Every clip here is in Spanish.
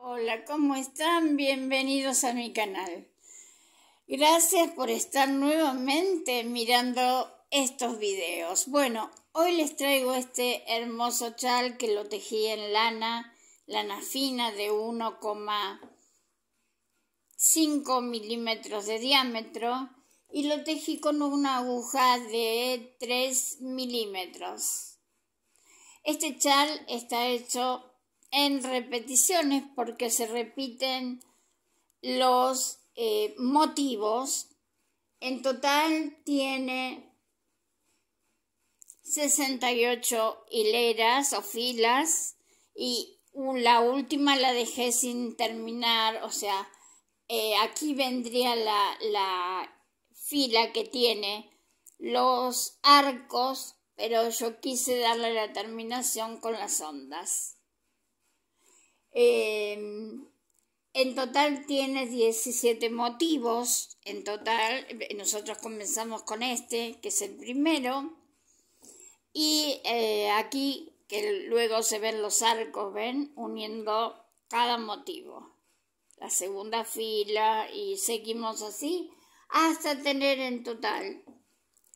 Hola, ¿cómo están? Bienvenidos a mi canal. Gracias por estar nuevamente mirando estos videos. Bueno, hoy les traigo este hermoso chal que lo tejí en lana, lana fina de 1,5 milímetros de diámetro y lo tejí con una aguja de 3 milímetros. Este chal está hecho en repeticiones porque se repiten los eh, motivos. En total tiene 68 hileras o filas y la última la dejé sin terminar, o sea, eh, aquí vendría la, la fila que tiene los arcos, pero yo quise darle la terminación con las ondas. Em, en total tiene 17 motivos. En total, nosotros comenzamos con este, que es el primero. Y eh, aquí, que luego se ven los arcos, ven, uniendo cada motivo. La segunda fila y seguimos así hasta tener en total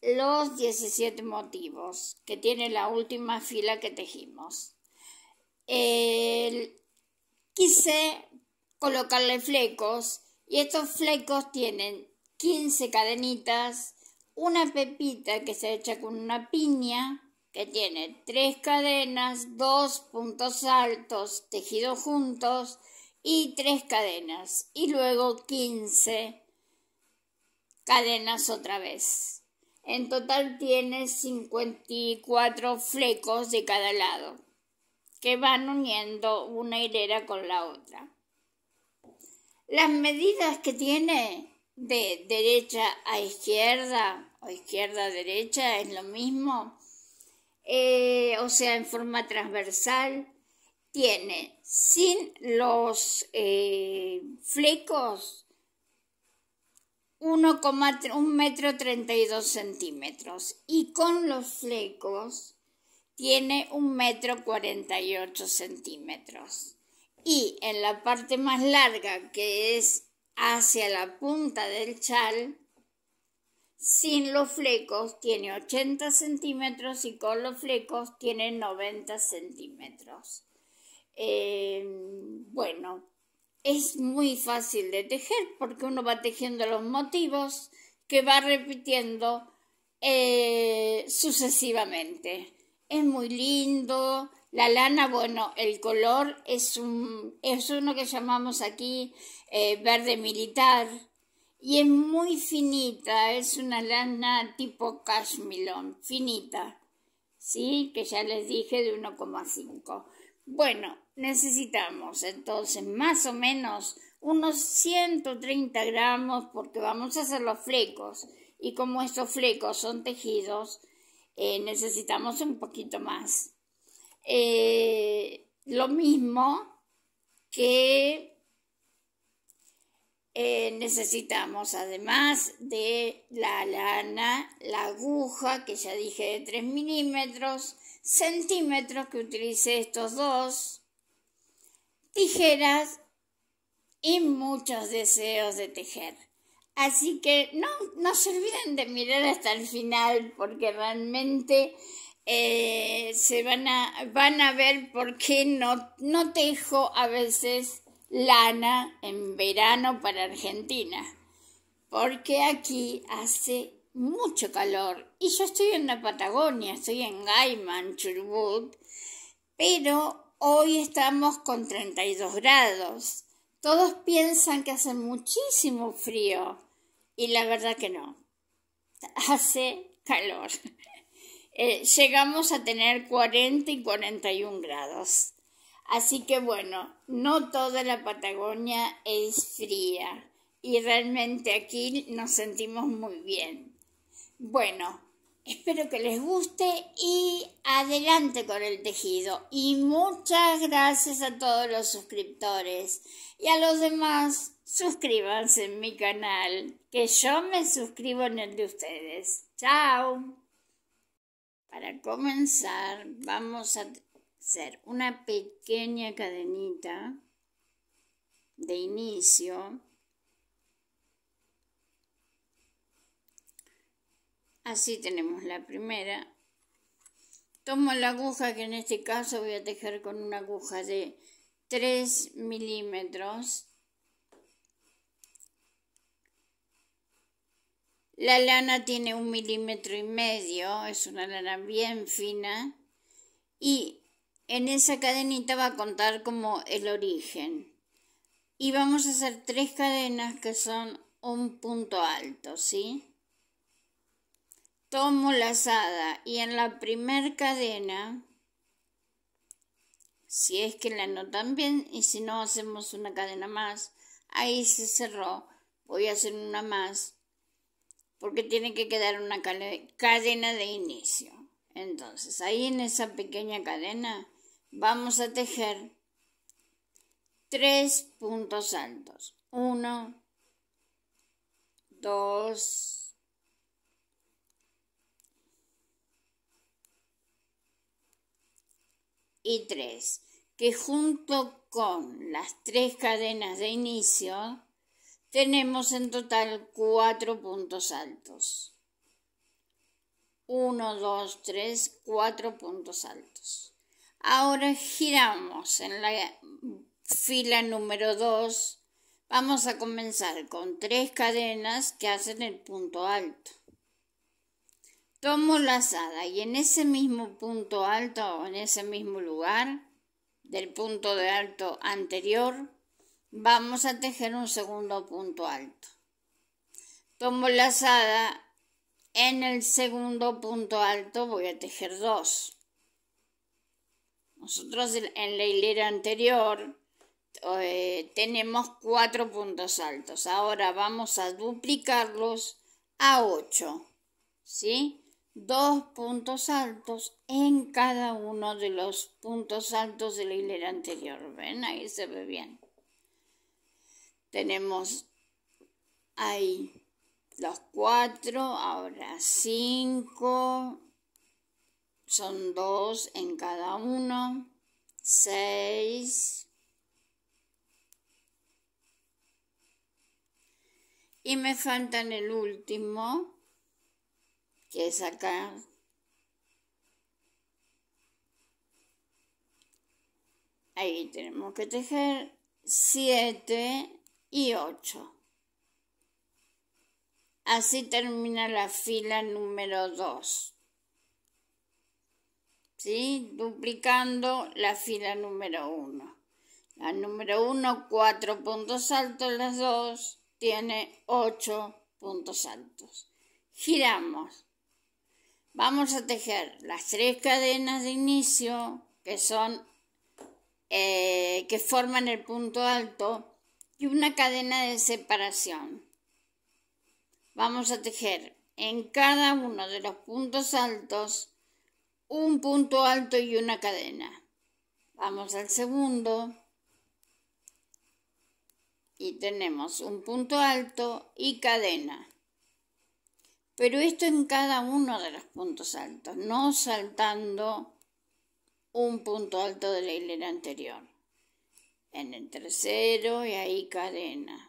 los 17 motivos que tiene la última fila que tejimos. El, quise colocarle flecos y estos flecos tienen 15 cadenitas, una pepita que se echa con una piña que tiene tres cadenas, dos puntos altos tejidos juntos y tres cadenas y luego 15 cadenas otra vez. En total tiene 54 flecos de cada lado que van uniendo una hilera con la otra. Las medidas que tiene de derecha a izquierda o izquierda a derecha es lo mismo, eh, o sea, en forma transversal, tiene sin los eh, flecos un metro 32 centímetros y con los flecos tiene un metro cuarenta y ocho centímetros. Y en la parte más larga, que es hacia la punta del chal, sin los flecos tiene 80 centímetros y con los flecos tiene 90 centímetros. Eh, bueno, es muy fácil de tejer porque uno va tejiendo los motivos que va repitiendo eh, sucesivamente es muy lindo. La lana, bueno, el color es, es uno que llamamos aquí eh, verde militar y es muy finita, es una lana tipo cashmilón, finita, ¿sí? Que ya les dije de 1,5. Bueno, necesitamos entonces más o menos unos 130 gramos porque vamos a hacer los flecos y como estos flecos son tejidos, eh, necesitamos un poquito más. Eh, lo mismo que eh, necesitamos además de la lana, la aguja que ya dije de 3 milímetros, centímetros que utilice estos dos, tijeras y muchos deseos de tejer. Así que no, se olviden de mirar hasta el final porque realmente eh, se van a, van a ver por qué no, no tejo a veces lana en verano para Argentina. Porque aquí hace mucho calor y yo estoy en la Patagonia, estoy en Gaiman, Chubut, pero hoy estamos con 32 grados todos piensan que hace muchísimo frío y la verdad que no. Hace calor. Eh, llegamos a tener 40 y 41 grados. Así que bueno, no toda la Patagonia es fría y realmente aquí nos sentimos muy bien. Bueno, Espero que les guste y adelante con el tejido. Y muchas gracias a todos los suscriptores. Y a los demás, suscríbanse en mi canal, que yo me suscribo en el de ustedes. Chao. Para comenzar, vamos a hacer una pequeña cadenita de inicio. Así tenemos la primera. Tomo la aguja que en este caso voy a tejer con una aguja de 3 milímetros. La lana tiene un milímetro y medio, es una lana bien fina y en esa cadenita va a contar como el origen. Y vamos a hacer tres cadenas que son un punto alto, ¿sí? tomo la lazada y en la primera cadena, si es que la notan bien y si no hacemos una cadena más, ahí se cerró, voy a hacer una más porque tiene que quedar una cadena de inicio. Entonces, ahí en esa pequeña cadena vamos a tejer tres puntos altos. Uno, dos, y 3, que junto con las tres cadenas de inicio tenemos en total cuatro puntos altos. 1, 2, 3, 4 puntos altos. Ahora giramos en la fila número 2. Vamos a comenzar con tres cadenas que hacen el punto alto tomo lazada y en ese mismo punto alto o en ese mismo lugar del punto de alto anterior vamos a tejer un segundo punto alto. Tomo lazada en el segundo punto alto voy a tejer dos. Nosotros en la hilera anterior eh, tenemos cuatro puntos altos. Ahora vamos a duplicarlos a ocho. ¿Sí? dos puntos altos en cada uno de los puntos altos de la hilera anterior. ¿Ven? Ahí se ve bien. Tenemos ahí los cuatro, ahora cinco, son dos en cada uno, seis. Y me faltan el último, que es acá. Ahí tenemos que tejer 7 y 8. Así termina la fila número 2. ¿Sí? Duplicando la fila número 1. La número 1, 4 puntos altos, las dos tiene 8 puntos altos. Giramos. Vamos a tejer las tres cadenas de inicio que son eh, que forman el punto alto y una cadena de separación. Vamos a tejer en cada uno de los puntos altos un punto alto y una cadena. Vamos al segundo y tenemos un punto alto y cadena. Pero esto en cada uno de los puntos altos, no saltando un punto alto de la hilera anterior. En el tercero y ahí cadena.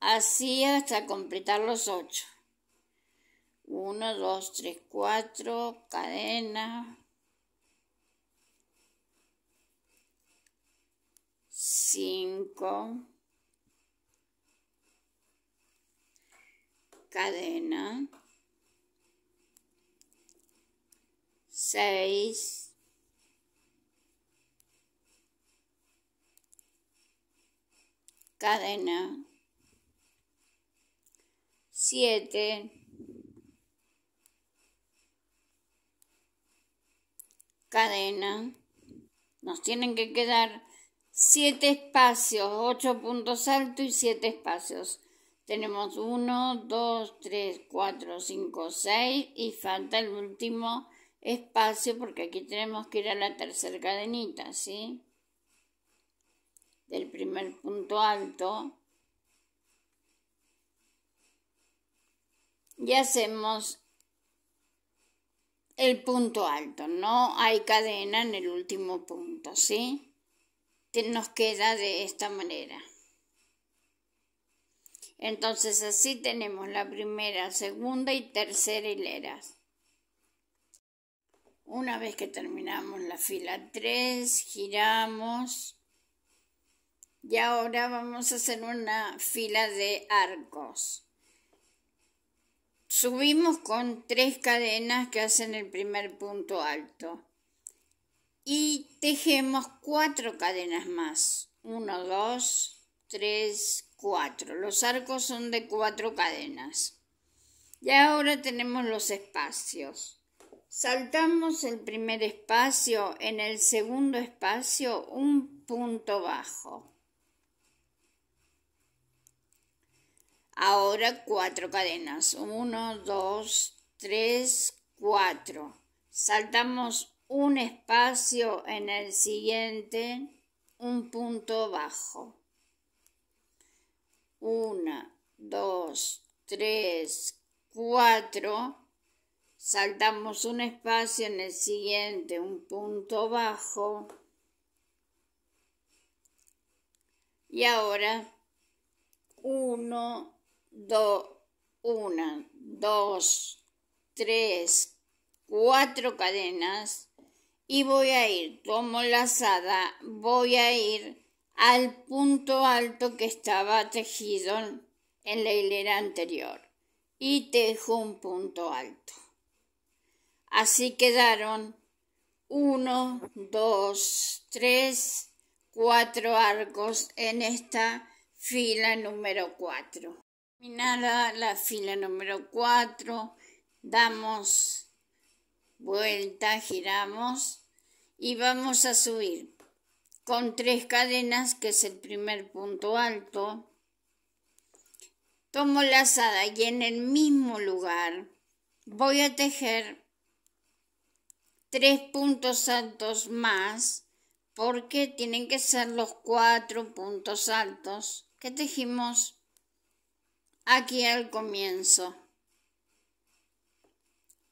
Así hasta completar los ocho. Uno, dos, tres, cuatro, cadena. Cinco. cadena, 6, cadena, 7, cadena, nos tienen que quedar 7 espacios, 8 puntos altos y 7 espacios. Tenemos 1, 2, 3, 4, 5, 6 y falta el último espacio porque aquí tenemos que ir a la tercera cadenita, ¿sí? Del primer punto alto. Y hacemos el punto alto, no hay cadena en el último punto, ¿sí? Nos queda de esta manera. Entonces así tenemos la primera, segunda y tercera hilera. Una vez que terminamos la fila 3, giramos. Y ahora vamos a hacer una fila de arcos. Subimos con tres cadenas que hacen el primer punto alto. Y tejemos cuatro cadenas más. 1, 2, 3, los arcos son de cuatro cadenas. Y ahora tenemos los espacios. Saltamos el primer espacio, en el segundo espacio un punto bajo. Ahora cuatro cadenas. 1, 2, 3, 4. Saltamos un espacio en el siguiente, un punto bajo. 1 2 3 4 Saltamos un espacio en el siguiente un punto bajo Y ahora 1 2 1 2 3 4 cadenas y voy a ir tomo lazada voy a ir al punto alto que estaba tejido en la hilera anterior y tejo un punto alto. Así quedaron 1 2 tres, cuatro arcos en esta fila número 4 Terminada la fila número 4 damos vuelta, giramos y vamos a subir con tres cadenas, que es el primer punto alto. Tomo la lazada y en el mismo lugar voy a tejer tres puntos altos más porque tienen que ser los cuatro puntos altos que tejimos aquí al comienzo.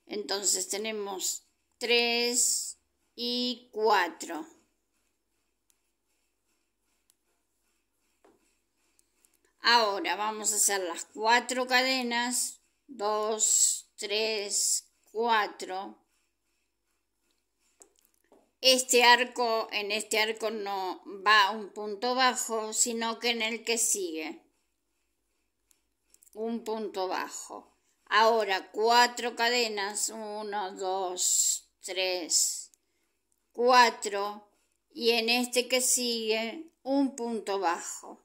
Entonces tenemos tres y cuatro Ahora vamos a hacer las cuatro cadenas. 2, 3, 4. Este arco, en este arco no va un punto bajo, sino que en el que sigue. Un punto bajo. Ahora cuatro cadenas. 1, 2, 3, 4. Y en este que sigue, un punto bajo.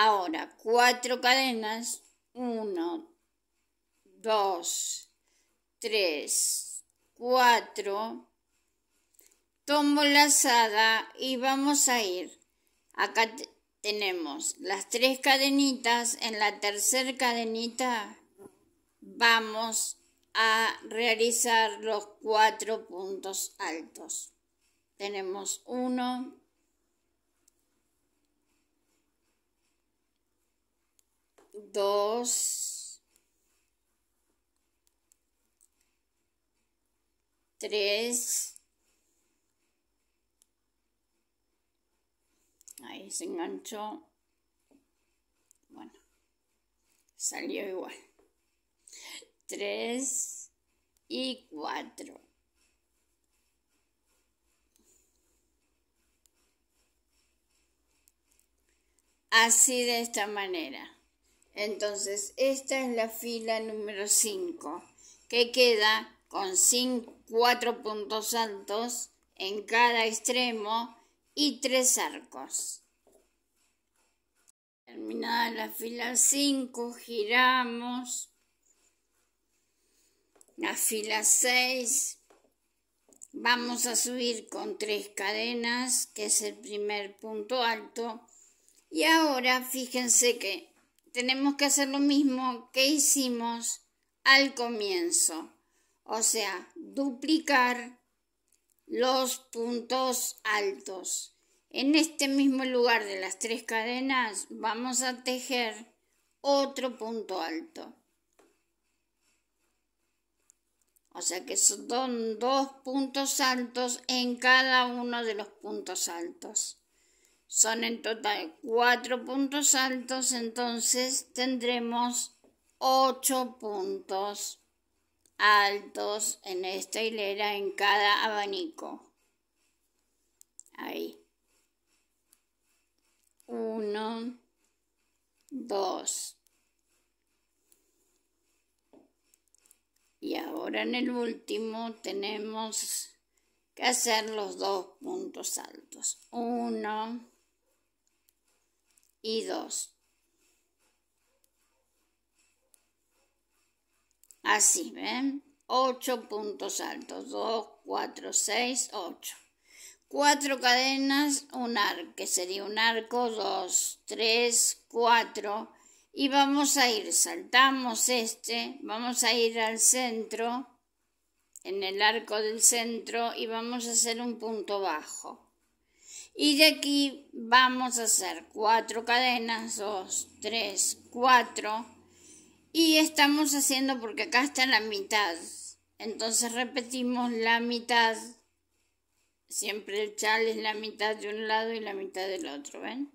Ahora, cuatro cadenas. Uno, dos, tres, cuatro. Tomo la lazada y vamos a ir. Acá tenemos las tres cadenitas. En la tercera cadenita vamos a realizar los cuatro puntos altos. Tenemos uno, 2, 3, ahí se enganchó, bueno, salió igual, 3 y 4, así de esta manera. Entonces, esta es la fila número 5, que queda con 4 puntos altos en cada extremo y 3 arcos. Terminada la fila 5, giramos. La fila 6, vamos a subir con 3 cadenas, que es el primer punto alto. Y ahora fíjense que tenemos que hacer lo mismo que hicimos al comienzo, o sea, duplicar los puntos altos. En este mismo lugar de las tres cadenas vamos a tejer otro punto alto. O sea que son dos puntos altos en cada uno de los puntos altos. Son en total cuatro puntos altos, entonces tendremos ocho puntos altos en esta hilera en cada abanico. Ahí. Uno, dos. Y ahora en el último tenemos que hacer los dos puntos altos. Uno y dos, Así, ¿ven? ocho puntos altos. dos, cuatro, seis, ocho, cuatro cadenas, un arco, que sería un arco, dos, tres, cuatro Y vamos a ir, saltamos este, vamos a ir al centro, en el arco del centro, y vamos a hacer un punto bajo. Y de aquí vamos a hacer cuatro cadenas, dos, tres, cuatro. Y estamos haciendo porque acá está la mitad. Entonces repetimos la mitad. Siempre el chal es la mitad de un lado y la mitad del otro, ¿ven?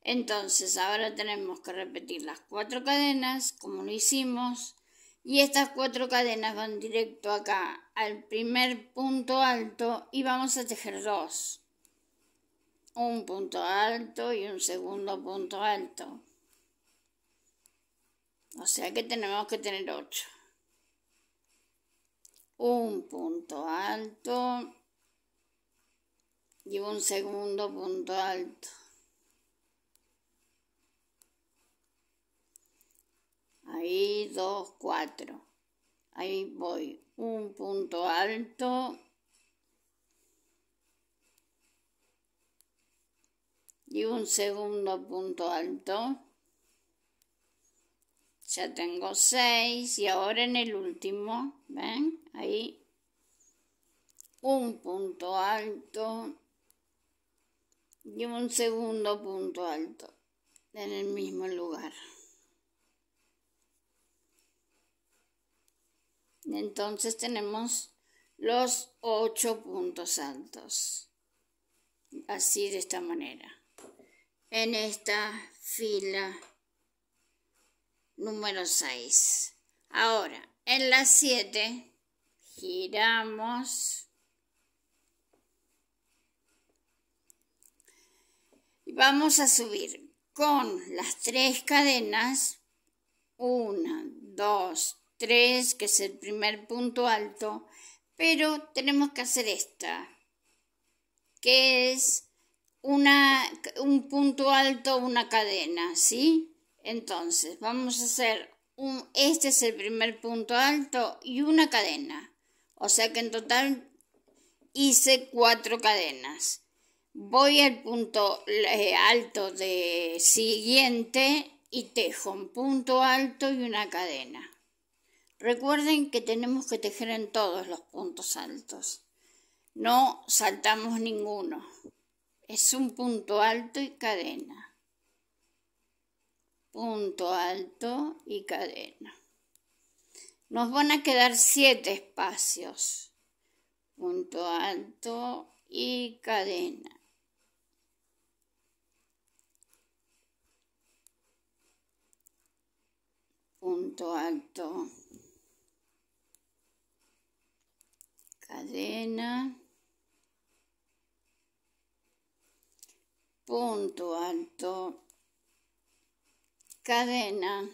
Entonces ahora tenemos que repetir las cuatro cadenas como lo hicimos. Y estas cuatro cadenas van directo acá al primer punto alto y vamos a tejer dos un punto alto y un segundo punto alto. O sea que tenemos que tener 8. Un punto alto y un segundo punto alto. Ahí dos, cuatro Ahí voy. Un punto alto y un segundo punto alto. Ya tengo seis y ahora en el último, ¿ven? Ahí un punto alto y un segundo punto alto en el mismo lugar. Entonces tenemos los ocho puntos altos. Así de esta manera en esta fila número 6. Ahora, en la 7, giramos. Y vamos a subir con las tres cadenas. 1, 2, 3, que es el primer punto alto. Pero tenemos que hacer esta, que es un punto alto, una cadena, ¿sí? Entonces, vamos a hacer un, este es el primer punto alto y una cadena. O sea que en total hice cuatro cadenas. Voy al punto eh, alto de siguiente y tejo un punto alto y una cadena. Recuerden que tenemos que tejer en todos los puntos altos. No saltamos ninguno es un punto alto y cadena. Punto alto y cadena. Nos van a quedar siete espacios. Punto alto y cadena. punto alto, cadena, punto alto, cadena,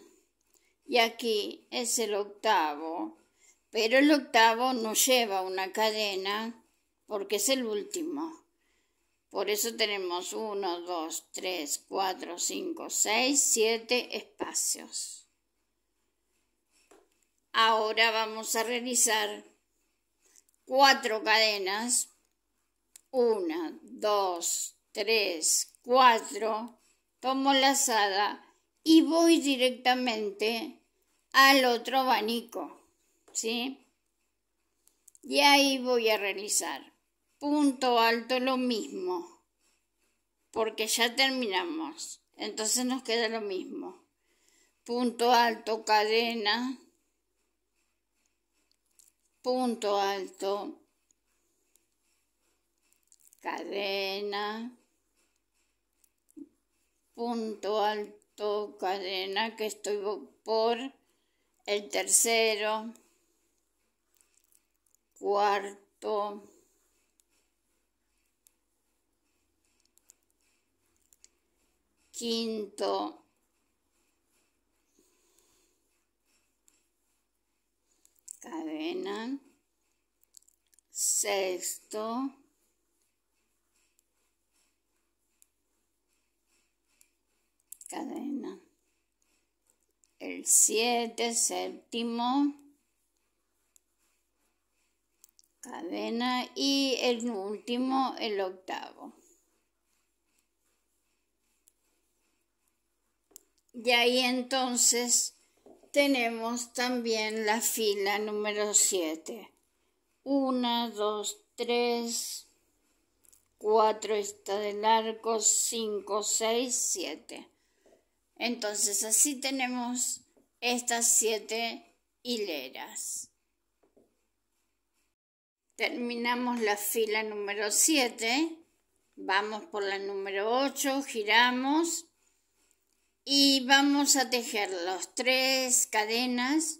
y aquí es el octavo, pero el octavo no lleva una cadena porque es el último. Por eso tenemos 1, 2, 3, 4, 5, 6, 7 espacios. Ahora vamos a realizar cuatro cadenas. 1, 2, 3 Tres, cuatro, tomo la lazada y voy directamente al otro abanico, ¿sí? Y ahí voy a realizar punto alto lo mismo, porque ya terminamos, entonces nos queda lo mismo. Punto alto, cadena, punto alto, cadena, punto alto cadena que estoy por el tercero cuarto quinto cadena sexto cadena. El 7 séptimo cadena y el último el octavo. Y ahí entonces tenemos también la fila número 7. 1, 2, 3, 4 está del arco, 5, 6, 7. Entonces así tenemos estas siete hileras. Terminamos la fila número 7, vamos por la número 8, giramos y vamos a tejer las tres cadenas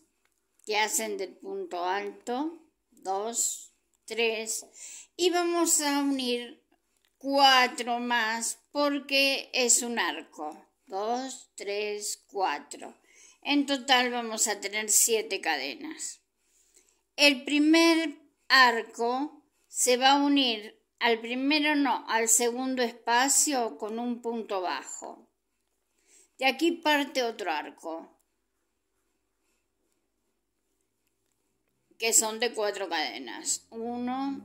que hacen del punto alto, 2, 3 y vamos a unir cuatro más porque es un arco. 2, 3, 4. En total vamos a tener 7 cadenas. El primer arco se va a unir al primero no, al segundo espacio con un punto bajo. De aquí parte otro arco. que son de 4 cadenas. 1,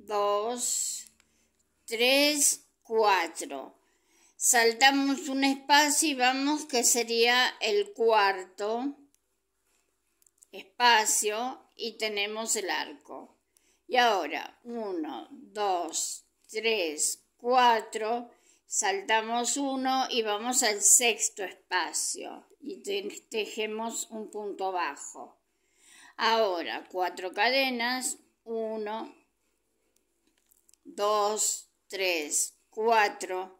2, 3, 4 saltamos un espacio y vamos que sería el cuarto espacio y tenemos el arco. Y ahora, 1, 2, 3, 4, saltamos uno y vamos al sexto espacio y tejemos un punto bajo. Ahora, cuatro cadenas, 1, 2, 3, 4,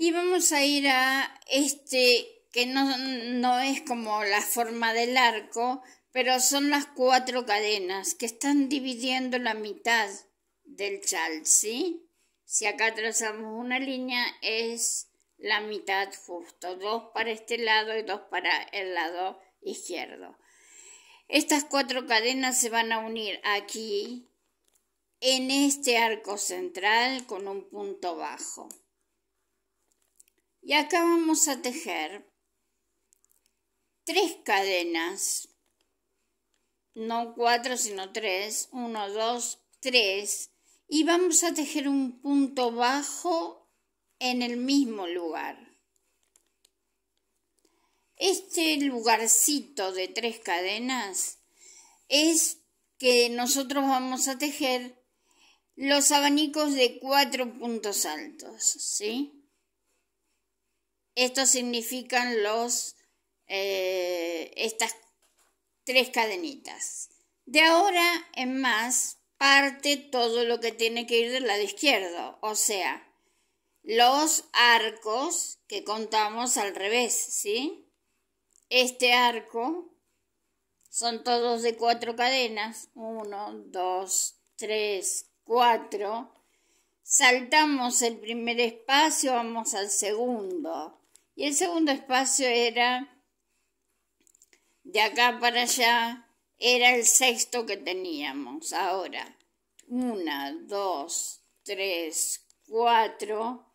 y vamos a ir a este que no, es como la forma del arco, pero son las cuatro cadenas que están dividiendo la mitad del chal, ¿sí? Si acá trazamos una línea es la mitad justo, dos para este lado y dos para el lado izquierdo. Estas cuatro cadenas se van a unir aquí en este arco central con un punto bajo y acá vamos a tejer tres cadenas no cuatro sino tres uno dos tres y vamos a tejer un punto bajo en el mismo lugar este lugarcito de tres cadenas es que nosotros vamos a tejer los abanicos de cuatro puntos altos, ¿sí? Esto significan los, eh, estas tres cadenitas. De ahora en más parte todo lo que tiene que ir del lado izquierdo, o sea, los arcos que contamos al revés, ¿sí? Este arco son todos de cuatro cadenas, uno, dos, tres, cuatro. Saltamos el primer espacio, vamos al segundo. Y el segundo espacio era de acá para allá, era el sexto que teníamos. Ahora, una, dos, tres, cuatro.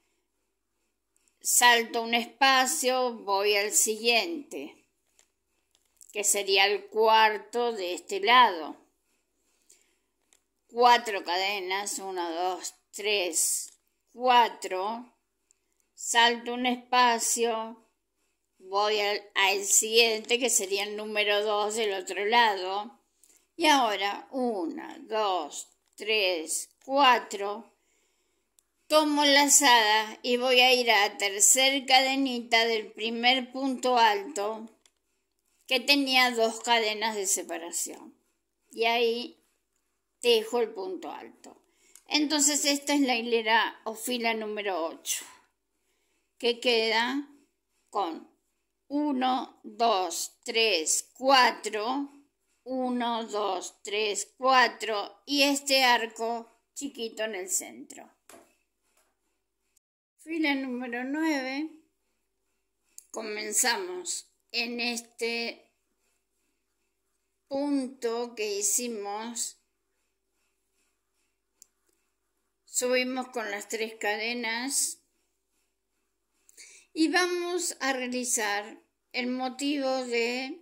Salto un espacio, voy al siguiente, que sería el cuarto de este lado. Cuatro cadenas, 1, dos, tres, cuatro salto un espacio, voy al, siguiente que sería el número 2 del otro lado. Y ahora 1, 2, 3, 4. Tomo lazada y voy a ir a la tercer cadenita del primer punto alto que tenía dos cadenas de separación. Y ahí dejo el punto alto. Entonces esta es la hilera o fila número 8 que queda con 1, 2, 3, 4, 1, 2, 3, 4 y este arco chiquito en el centro. Fila número 9, comenzamos en este punto que hicimos, subimos con las tres cadenas y vamos a realizar el motivo de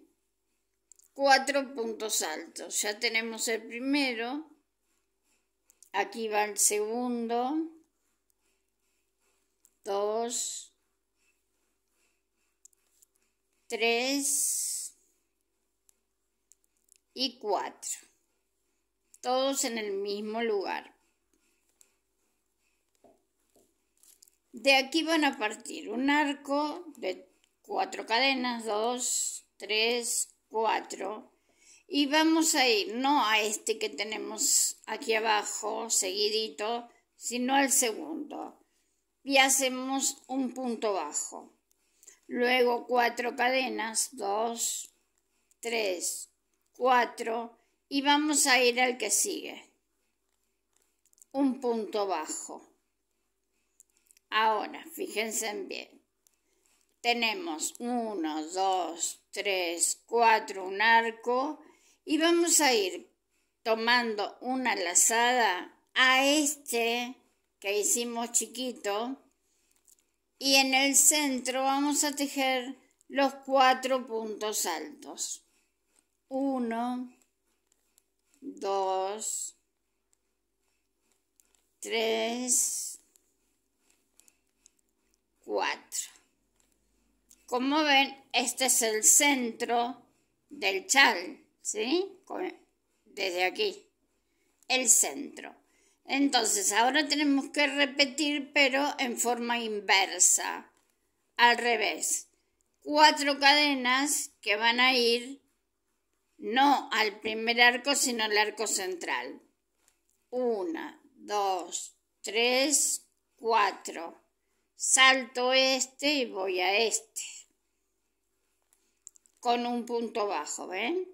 cuatro puntos altos. Ya tenemos el primero, aquí va el segundo, dos, tres y cuatro. Todos en el mismo lugar. De aquí van a partir un arco de cuatro cadenas, dos, tres, cuatro. Y vamos a ir no a este que tenemos aquí abajo, seguidito, sino al segundo. Y hacemos un punto bajo. Luego cuatro cadenas, dos, tres, cuatro. Y vamos a ir al que sigue. Un punto bajo Ahora, fíjense bien. Tenemos 1, 2, 3, 4, un arco y vamos a ir tomando una lazada a este que hicimos chiquito y en el centro vamos a tejer los cuatro puntos altos. 1, 2, 3, 4. Como ven, este es el centro del chal, ¿sí? Desde aquí, el centro. Entonces, ahora tenemos que repetir, pero en forma inversa, al revés. Cuatro cadenas que van a ir no al primer arco, sino al arco central. Una, dos, tres, cuatro salto este y voy a este con un punto bajo, ¿ven?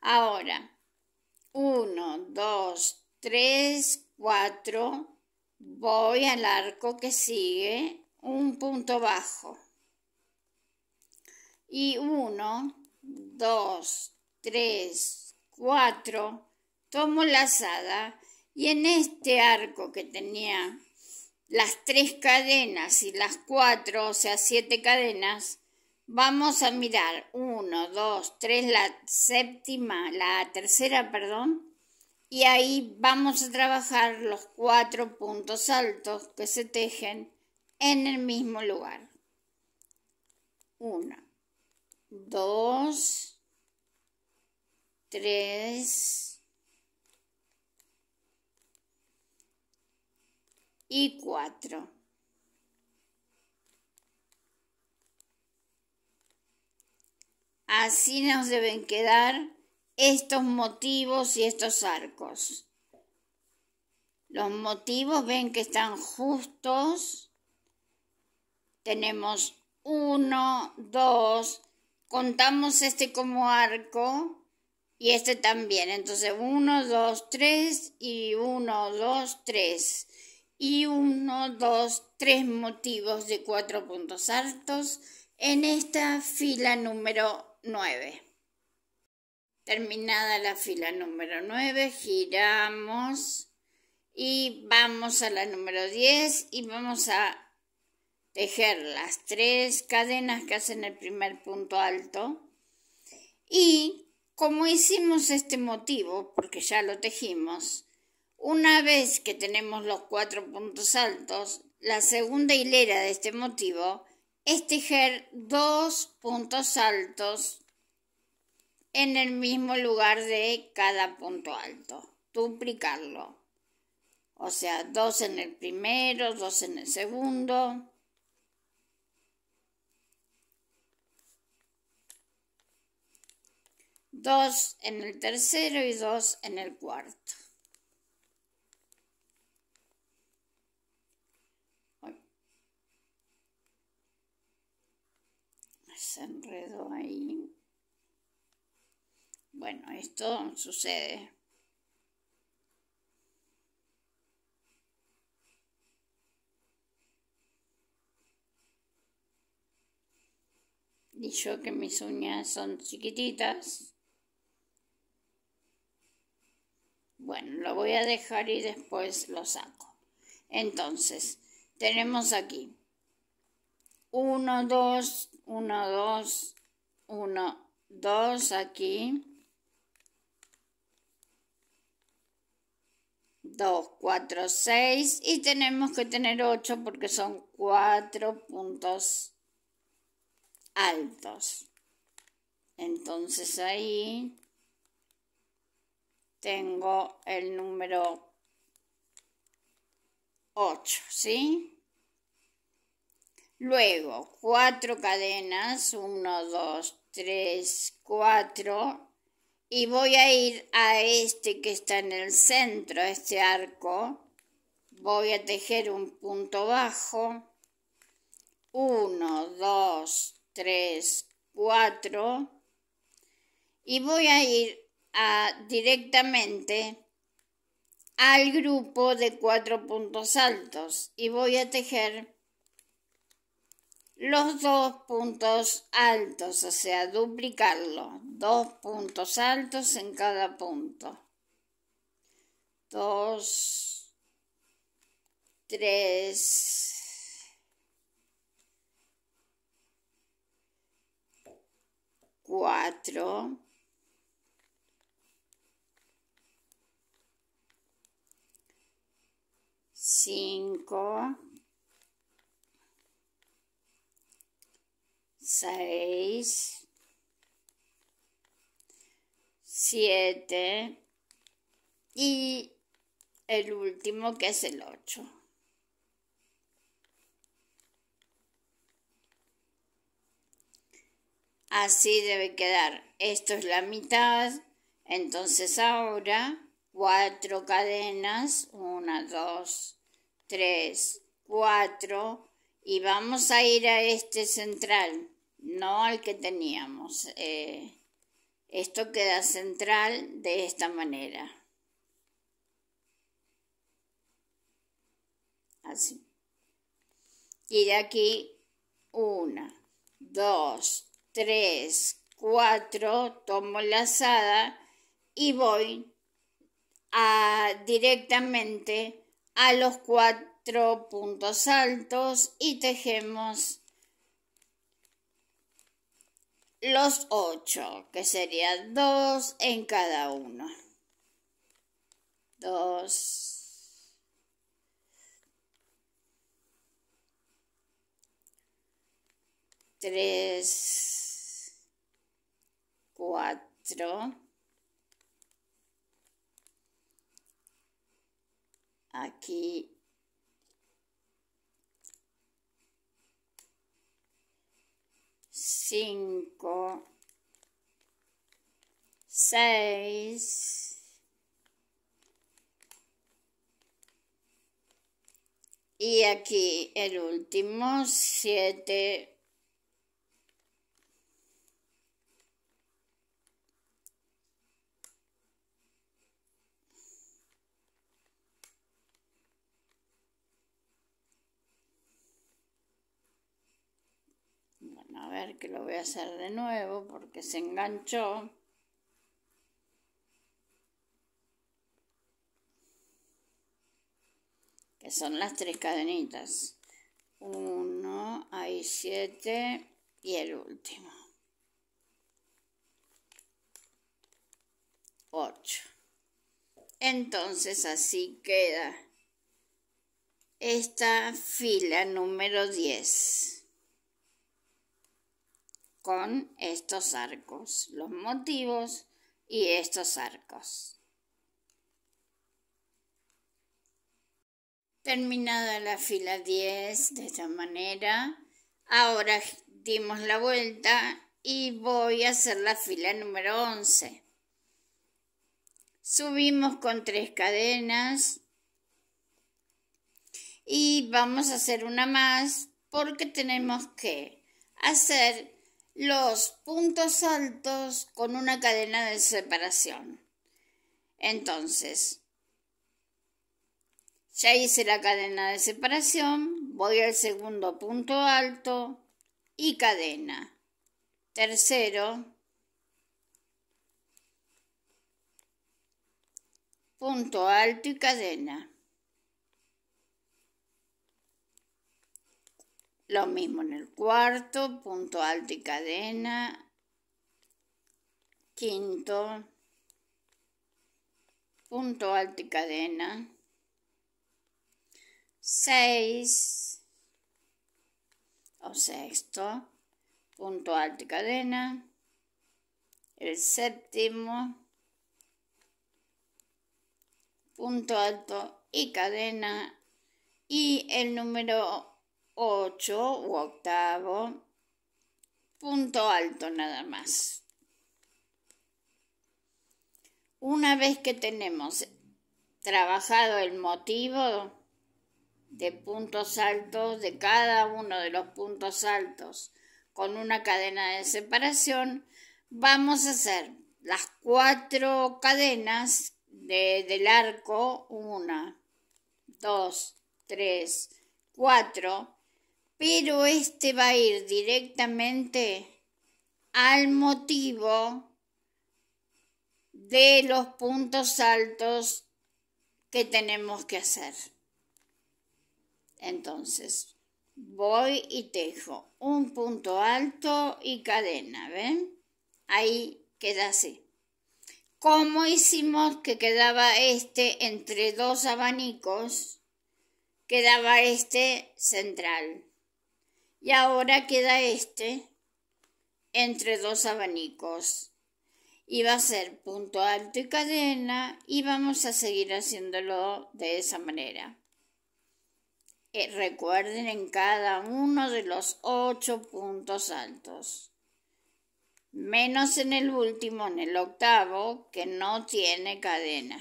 Ahora, 1, 2, 3, 4, voy al arco que sigue, un punto bajo. Y 1, 2, 3, 4, tomo la lazada y en este arco que tenía las tres cadenas y las cuatro, o sea siete cadenas, vamos a mirar 1, 2, 3, la séptima, la tercera, perdón y ahí vamos a trabajar los cuatro puntos altos que se tejen en el mismo lugar. 1 2 3 y 4. Así nos deben quedar estos motivos y estos arcos. Los motivos ven que están justos. Tenemos 1, 2, contamos este como arco y este también. Entonces 1, 2, 3 y 1, 2, 3 y uno, dos, tres motivos de cuatro puntos altos en esta fila número 9. Terminada la fila número 9, giramos y vamos a la número 10 y vamos a tejer las tres cadenas que hacen el primer punto alto. Y como hicimos este motivo, porque ya lo tejimos, una vez que tenemos los cuatro puntos altos, la segunda hilera de este motivo es tejer dos puntos altos en el mismo lugar de cada punto alto, duplicarlo. O sea, dos en el primero, dos en el segundo. Dos en el tercero y dos en el cuarto. Enredo ahí. Bueno, esto sucede. Y yo que mis uñas son chiquititas. Bueno, lo voy a dejar y después lo saco. Entonces, tenemos aquí 1, 2, 1, 2, 1, 2 aquí. 2, 4, 6 y tenemos que tener 8 porque son 4 puntos altos. Entonces ahí tengo el número 8, ¿sí? Luego, cuatro cadenas, 1, 2, 3, 4. Y voy a ir a este que está en el centro, este arco. Voy a tejer un punto bajo. 1, 2, 3, 4. Y voy a ir directamente al grupo de cuatro puntos altos. Y voy a tejer los dos puntos altos, o sea, duplicarlo. Dos puntos altos en cada punto. Dos, tres, cuatro, cinco, seis, siete y el último que es el ocho. Así debe quedar. Esto es la mitad. Entonces ahora cuatro cadenas. Una, dos, tres, cuatro. Y vamos a ir a este central no al que teníamos. Eh, esto queda central de esta manera. Así. Y de aquí, una, dos, tres, cuatro, tomo la lazada y voy a, directamente a los cuatro puntos altos y tejemos los 8, que serían 2 en cada uno. 2, 3, 4, aquí cinco, seis, y aquí el último, siete, A ver que lo voy a hacer de nuevo porque se enganchó. Que son las tres cadenitas. Uno, hay siete y el último. Ocho. Entonces así queda esta fila número 10 con estos arcos, los motivos y estos arcos. Terminada la fila 10 de esta manera, ahora dimos la vuelta y voy a hacer la fila número 11. Subimos con tres cadenas y vamos a hacer una más porque tenemos que hacer los puntos altos con una cadena de separación. Entonces, ya hice la cadena de separación, voy al segundo punto alto y cadena. Tercero, punto alto y cadena. Lo mismo en el cuarto, punto alto y cadena. Quinto, punto alto y cadena. Seis o sexto, punto alto y cadena. El séptimo, punto alto y cadena. Y el número 8 u octavo, punto alto nada más. Una vez que tenemos trabajado el motivo de puntos altos, de cada uno de los puntos altos con una cadena de separación, vamos a hacer las cuatro cadenas del arco, 1, 2, 3, 4 pero este va a ir directamente al motivo de los puntos altos que tenemos que hacer. Entonces, voy y tejo un punto alto y cadena, ¿ven? Ahí queda así. Como hicimos que quedaba este entre dos abanicos? Quedaba este central y ahora queda este entre dos abanicos. Y va a ser punto alto y cadena y vamos a seguir haciéndolo de esa manera. Eh, recuerden en cada uno de los ocho puntos altos. Menos en el último, en el octavo, que no tiene cadena.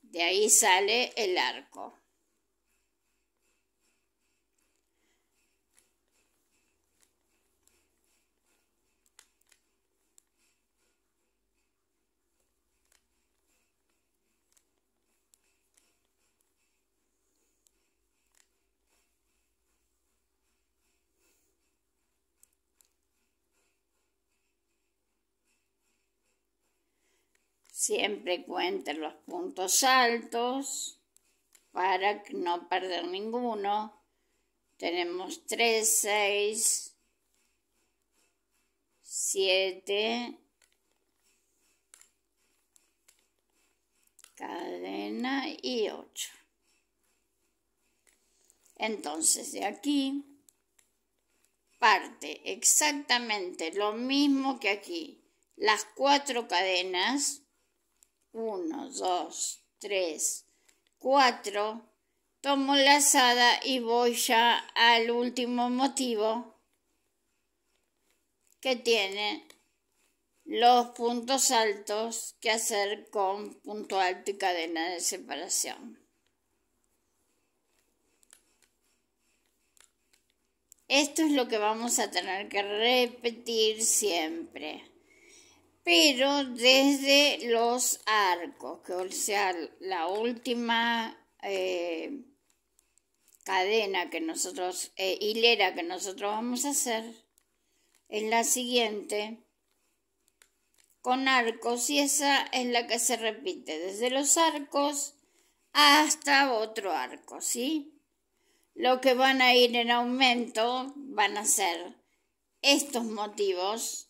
De ahí sale el arco. Siempre cuenten los puntos altos para no perder ninguno. Tenemos 3, 6, 7, cadena y 8. Entonces de aquí parte exactamente lo mismo que aquí. Las cuatro cadenas 1, 2, 3, 4. Tomo la lazada y voy ya al último motivo que tiene los puntos altos que hacer con punto alto y cadena de separación. Esto es lo que vamos a tener que repetir siempre pero desde los arcos, que o sea, la última eh, cadena que nosotros, eh, hilera que nosotros vamos a hacer, es la siguiente, con arcos, y esa es la que se repite desde los arcos hasta otro arco, ¿sí? Lo que van a ir en aumento van a ser estos motivos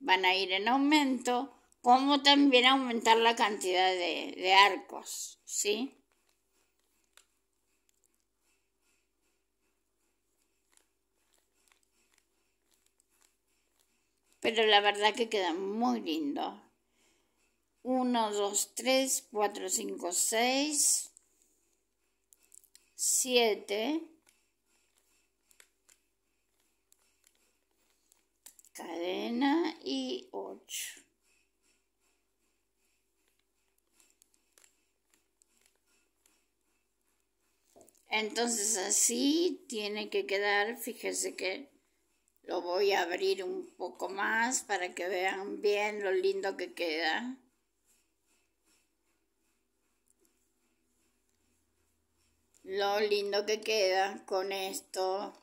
van a ir en aumento, como también aumentar la cantidad de, de arcos, ¿sí? Pero la verdad que queda muy lindo. 1, 2, 3, 4, 5, 6, 7. cadena y 8 entonces así tiene que quedar fíjese que lo voy a abrir un poco más para que vean bien lo lindo que queda lo lindo que queda con esto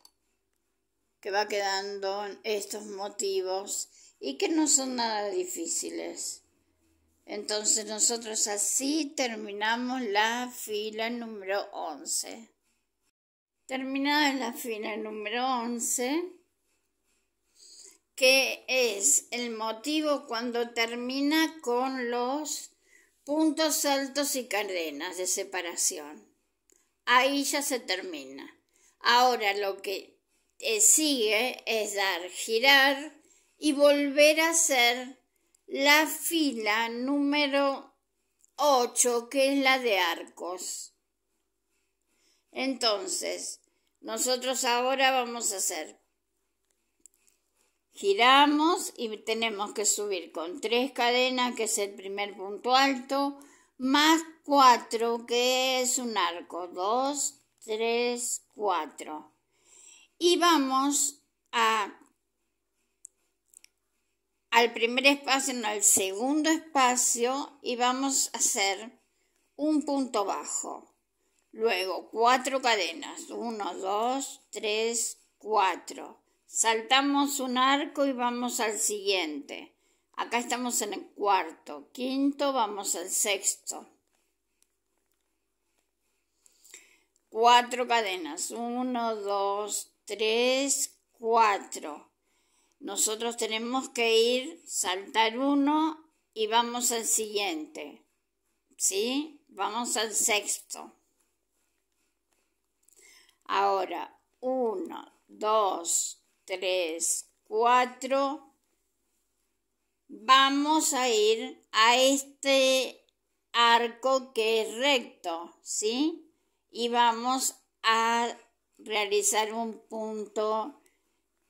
que va quedando estos motivos y que no son nada difíciles. Entonces nosotros así terminamos la fila número 11. Terminada la fila número 11, que es el motivo cuando termina con los puntos altos y cadenas de separación. Ahí ya se termina. Ahora lo que eh, sigue es dar girar y volver a hacer la fila número 8 que es la de arcos. Entonces, nosotros ahora vamos a hacer giramos y tenemos que subir con tres cadenas que es el primer punto alto más 4 que es un arco. Dos, tres, cuatro. Y vamos a, al primer espacio, no, al segundo espacio y vamos a hacer un punto bajo. Luego cuatro cadenas, 1, 2, 3, 4. Saltamos un arco y vamos al siguiente. Acá estamos en el cuarto, quinto, vamos al sexto. Cuatro cadenas, 1, 2, 3, 4. Nosotros tenemos que ir, saltar uno y vamos al siguiente. ¿Sí? Vamos al sexto. Ahora, 1, 2, 3, 4. Vamos a ir a este arco que es recto, ¿sí? Y vamos a realizar un punto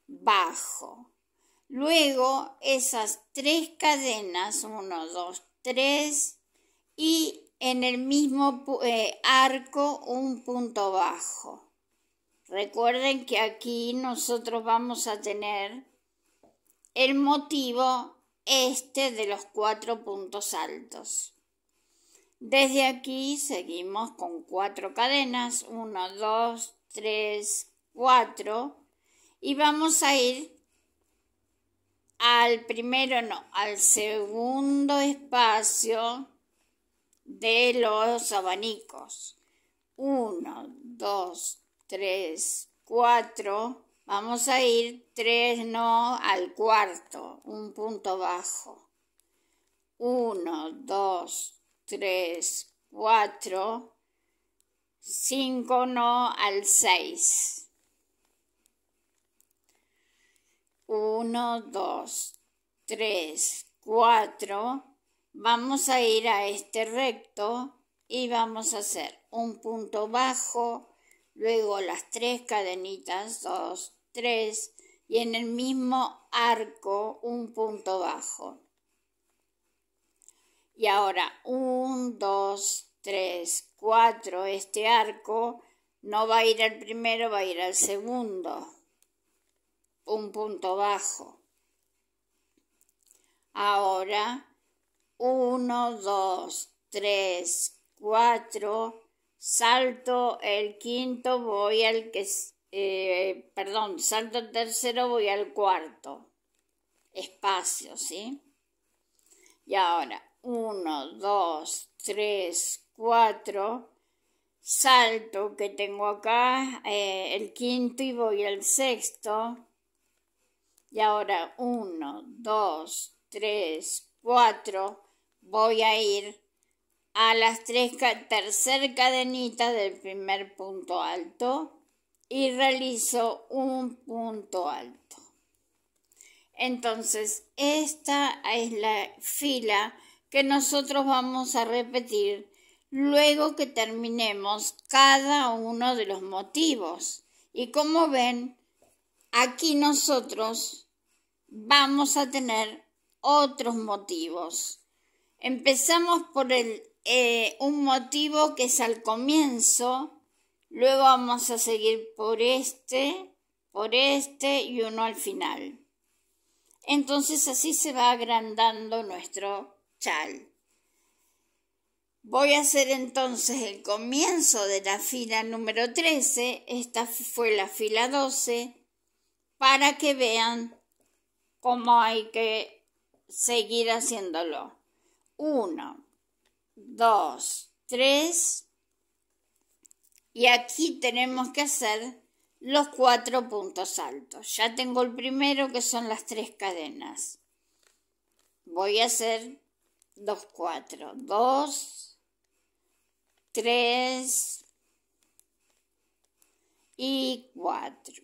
bajo. Luego esas tres cadenas, 1, 2, 3, y en el mismo eh, arco un punto bajo. Recuerden que aquí nosotros vamos a tener el motivo este de los cuatro puntos altos. Desde aquí seguimos con cuatro cadenas, 1, 2, 3, 4 y vamos a ir al primero, no, al segundo espacio de los abanicos. 1, 2, 3, 4. Vamos a ir 3, no, al cuarto, un punto bajo. 1, 2, 3, 4. 5 no al 6. 1, 2, 3, 4. Vamos a ir a este recto y vamos a hacer un punto bajo, luego las tres cadenitas, 2, 3, y en el mismo arco un punto bajo. Y ahora 1, 2, 3, 4, este arco no va a ir al primero, va a ir al segundo. Un punto bajo. Ahora, 1, 2, 3, 4, salto el quinto, voy al que... Eh, perdón, salto el tercero, voy al cuarto. Espacio, ¿sí? Y ahora, 1, 2, 3, cuatro salto que tengo acá, eh, el quinto y voy al sexto. Y ahora 1, 2, 3, 4, voy a ir a las tres tercera tercer del primer punto alto y realizo un punto alto. Entonces, esta es la fila que nosotros vamos a repetir luego que terminemos cada uno de los motivos. Y como ven, aquí nosotros vamos a tener otros motivos. Empezamos por eh, un motivo que es al comienzo, luego vamos a seguir por este, por este y uno al final. Entonces así se va agrandando nuestro chal. Voy a hacer entonces el comienzo de la fila número 13, esta fue la fila 12, para que vean cómo hay que seguir haciéndolo. 1, 2, 3 y aquí tenemos que hacer los cuatro puntos altos. Ya tengo el primero que son las tres cadenas. Voy a hacer 2, 4, 2, 3 y 4.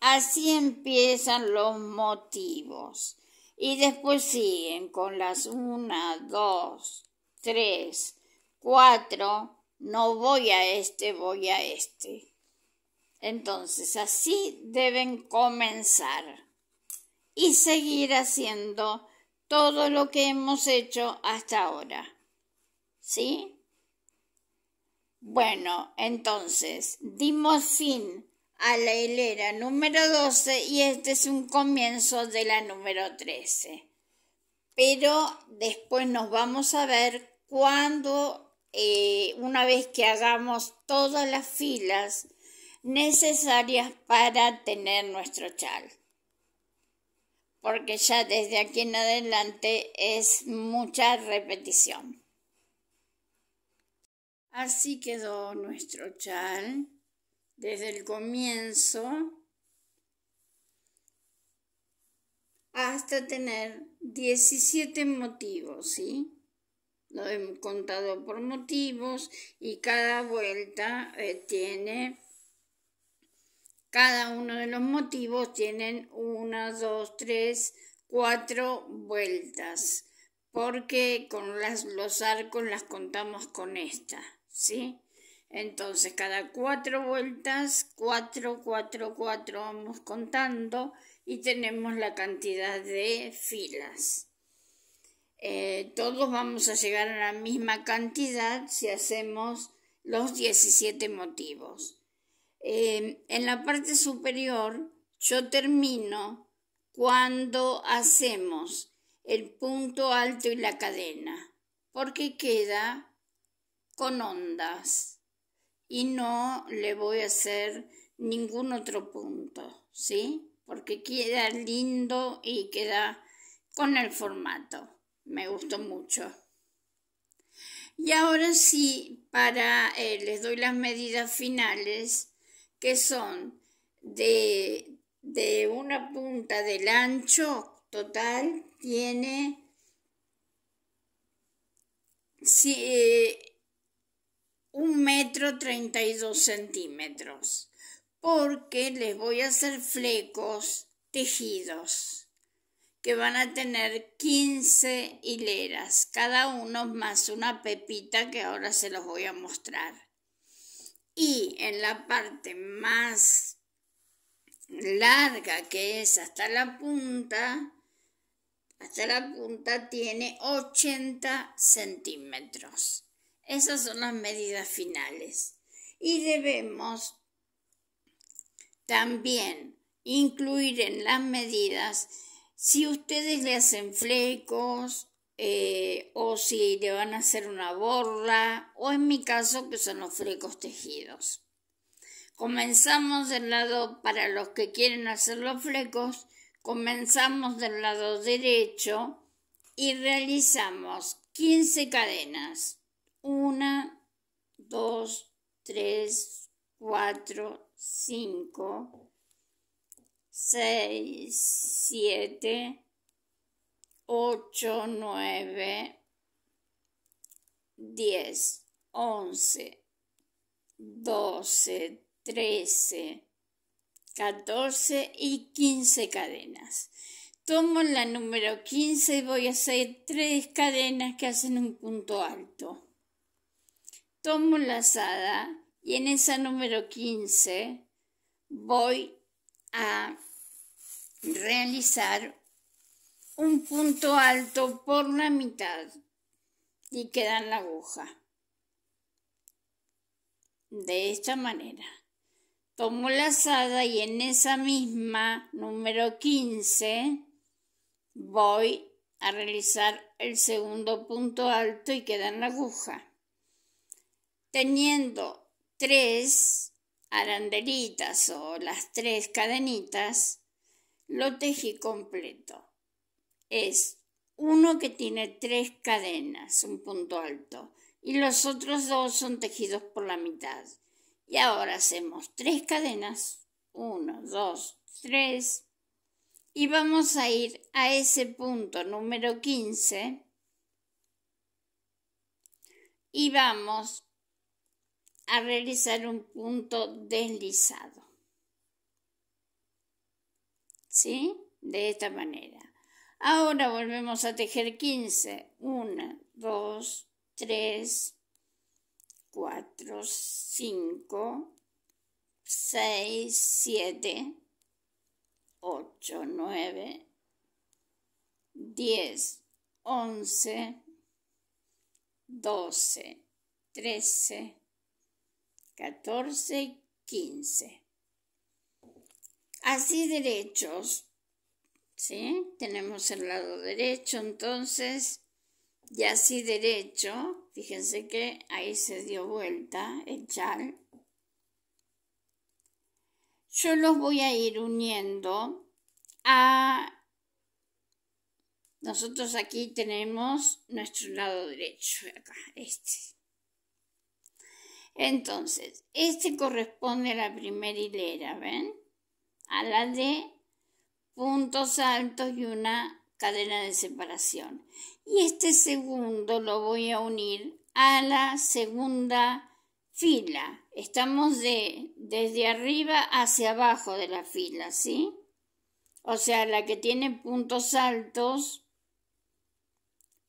Así empiezan los motivos y después siguen con las 1, 2, 3, 4. No voy a este, voy a este. Entonces así deben comenzar y seguir haciendo todo lo que hemos hecho hasta ahora. ¿Sí? Bueno, entonces, dimos fin a la hilera número 12 y este es un comienzo de la número 13. Pero después nos vamos a ver cuando, eh, una vez que hagamos todas las filas necesarias para tener nuestro chal. Porque ya desde aquí en adelante es mucha repetición. Así quedó nuestro chal desde el comienzo hasta tener 17 motivos, ¿sí? Lo hemos contado por motivos y cada vuelta eh, tiene, cada uno de los motivos tienen una, dos, tres, cuatro vueltas, porque con las, los arcos las contamos con esta. ¿sí? Entonces, cada cuatro vueltas, 4, 4, 4 vamos contando y tenemos la cantidad de filas. Eh, todos vamos a llegar a la misma cantidad si hacemos los 17 motivos. Eh, en la parte superior yo termino cuando hacemos el punto alto y la cadena, porque queda con ondas y no le voy a hacer ningún otro punto, ¿sí? Porque queda lindo y queda con el formato. Me gustó mucho. Y ahora sí, para eh, les doy las medidas finales que son de, una punta del ancho total tiene si, eh, un metro treinta y dos centímetros, porque les voy a hacer flecos tejidos que van a tener 15 hileras, cada uno más una pepita que ahora se los voy a mostrar. Y en la parte más larga que es hasta la punta, hasta la punta tiene 80 centímetros. Esas son las medidas finales. Y debemos también incluir en las medidas si ustedes le hacen flecos eh, o si le van a hacer una borla o en mi caso que son los flecos tejidos. Comenzamos del lado, para los que quieren hacer los flecos, comenzamos del lado derecho y realizamos 15 cadenas. 1, 2, 3, 4, 5, 6, 7, 8, 9, 10, 11, 12, 13, 14 y 15 cadenas. Tomo la número 15 y voy a hacer tres cadenas que hacen un punto alto tomo lazada y en esa número 15 voy a realizar un punto alto por la mitad y queda en la aguja. De esta manera. Tomo la lazada y en esa misma número 15 voy a realizar el segundo punto alto y queda en la aguja teniendo tres aranderitas o las tres cadenitas, lo tejí completo. Es uno que tiene tres cadenas, un punto alto, y los otros dos son tejidos por la mitad. Y ahora hacemos tres cadenas, uno, dos, tres, y vamos a ir a ese punto número 15 y vamos a realizar un punto deslizado. ¿Sí? De esta manera. Ahora volvemos a tejer 15. 1, 2, 3, 4, 5, 6, 7, 8, 9, 10, 11, 12, 13, 14 y 15. Así derechos. ¿Sí? Tenemos el lado derecho, entonces, y así derecho, fíjense que ahí se dio vuelta el chal. Yo los voy a ir uniendo a... Nosotros aquí tenemos nuestro lado derecho, acá, este. Entonces, este corresponde a la primera hilera, ¿ven? A la de puntos altos y una cadena de separación. Y este segundo lo voy a unir a la segunda fila. Estamos de, desde arriba hacia abajo de la fila, ¿sí? O sea, la que tiene puntos altos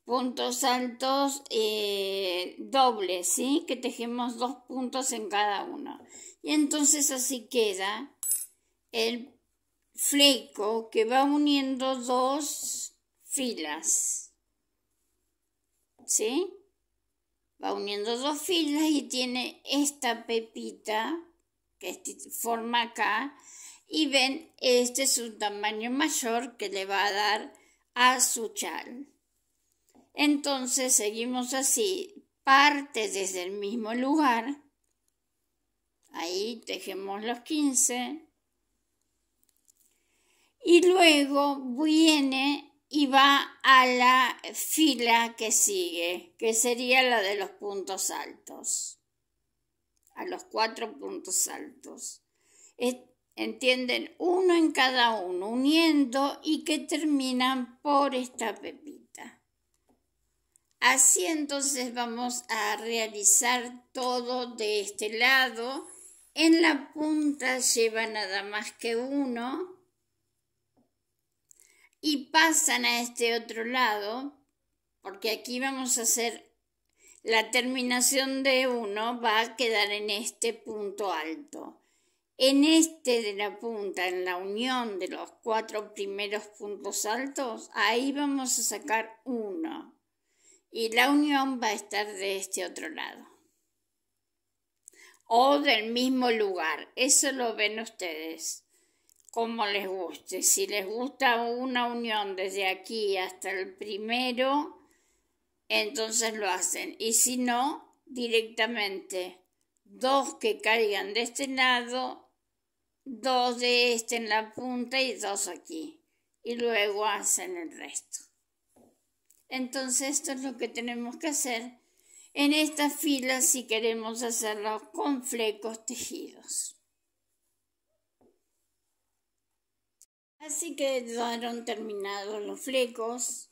puntos altos eh, dobles, ¿sí? Que tejemos dos puntos en cada uno. Y entonces así queda el fleco que va uniendo dos filas. ¿Sí? Va uniendo dos filas y tiene esta pepita que forma acá. Y ven, este es un tamaño mayor que le va a dar a su chal. Entonces seguimos así, parte desde el mismo lugar, ahí tejemos los 15, y luego viene y va a la fila que sigue, que sería la de los puntos altos, a los cuatro puntos altos. Entienden, uno en cada uno, uniendo y que terminan por esta pepita. Así entonces vamos a realizar todo de este lado. En la punta lleva nada más que uno. Y pasan a este otro lado, porque aquí vamos a hacer la terminación de uno, va a quedar en este punto alto. En este de la punta, en la unión de los cuatro primeros puntos altos, ahí vamos a sacar uno y la unión va a estar de este otro lado o del mismo lugar. Eso lo ven ustedes como les guste. Si les gusta una unión desde aquí hasta el primero, entonces lo hacen. Y si no, directamente dos que caigan de este lado, dos de este en la punta y dos aquí. Y luego hacen el resto. Entonces esto es lo que tenemos que hacer en estas filas si queremos hacerlo con flecos tejidos. Así que quedaron terminados los flecos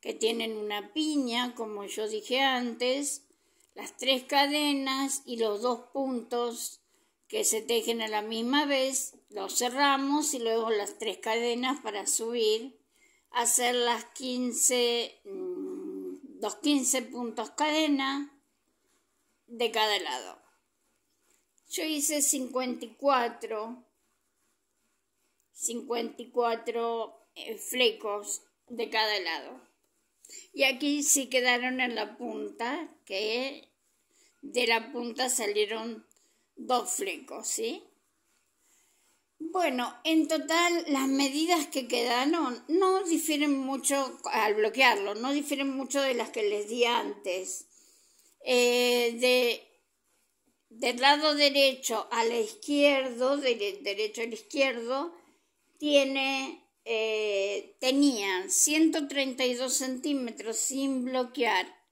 que tienen una piña, como yo dije antes, las tres cadenas y los dos puntos que se tejen a la misma vez, los cerramos y luego las tres cadenas para subir hacer las 15, los 15 puntos cadena de cada lado. Yo hice 54, 54 eh, flecos de cada lado. Y aquí sí quedaron en la punta, que de la punta salieron dos flecos, ¿sí? Bueno, en total las medidas que quedaron no difieren mucho al bloquearlo, no difieren mucho de las que les di antes. Eh, de, del lado derecho al izquierdo, del derecho al izquierdo, tiene, eh, tenían 132 centímetros sin bloquear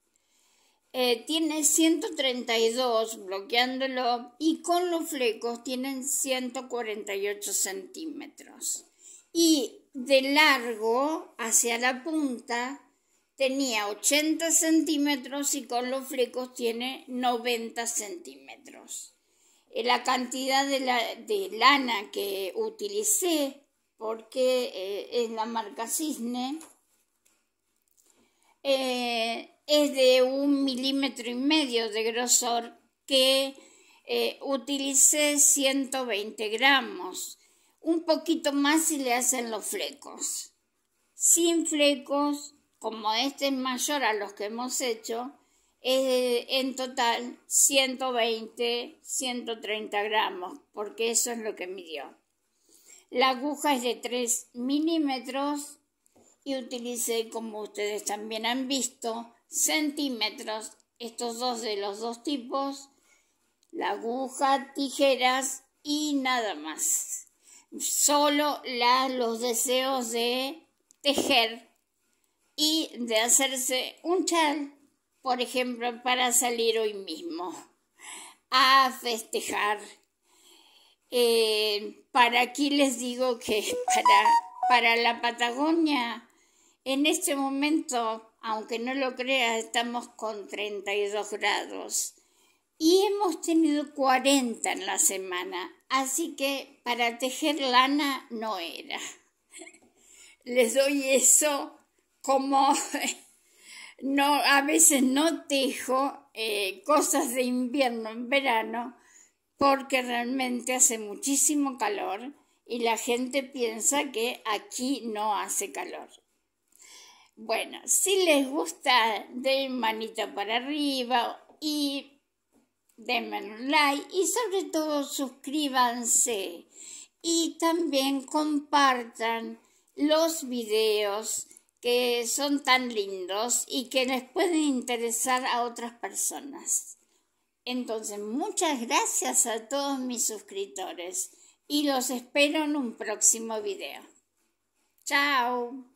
eh, tiene 132 bloqueándolo y con los flecos tienen 148 centímetros. Y de largo hacia la punta tenía 80 centímetros y con los flecos tiene 90 centímetros. Eh, la cantidad de, lana que utilicé, porque eh, es la marca Cisne, eh, es de un milímetro y medio de grosor que eh, utilicé 120 gramos. Un poquito más si le hacen los flecos. Sin flecos, como este es mayor a los que hemos hecho, es en total 120, 130 gramos, porque eso es lo que midió. La aguja es de 3 milímetros y utilicé, como ustedes también han visto, centímetros, estos dos de los dos tipos, la aguja, tijeras y nada más. Solo la, los deseos de tejer y de hacerse un chal, por ejemplo, para salir hoy mismo a festejar. Eh, para aquí les digo que para, para la Patagonia, en este momento aunque no lo creas, estamos con 32 grados. Y hemos tenido 40 en la semana, así que para tejer lana no era. Les doy eso como no, a veces no tejo eh, cosas de invierno en verano porque realmente hace muchísimo calor y la gente piensa que aquí no hace calor. Bueno, si les gusta, den manita para arriba y denme un like y sobre todo suscríbanse y también compartan los videos que son tan lindos y que les pueden interesar a otras personas. Entonces, muchas gracias a todos mis suscriptores y los espero en un próximo video. Chao.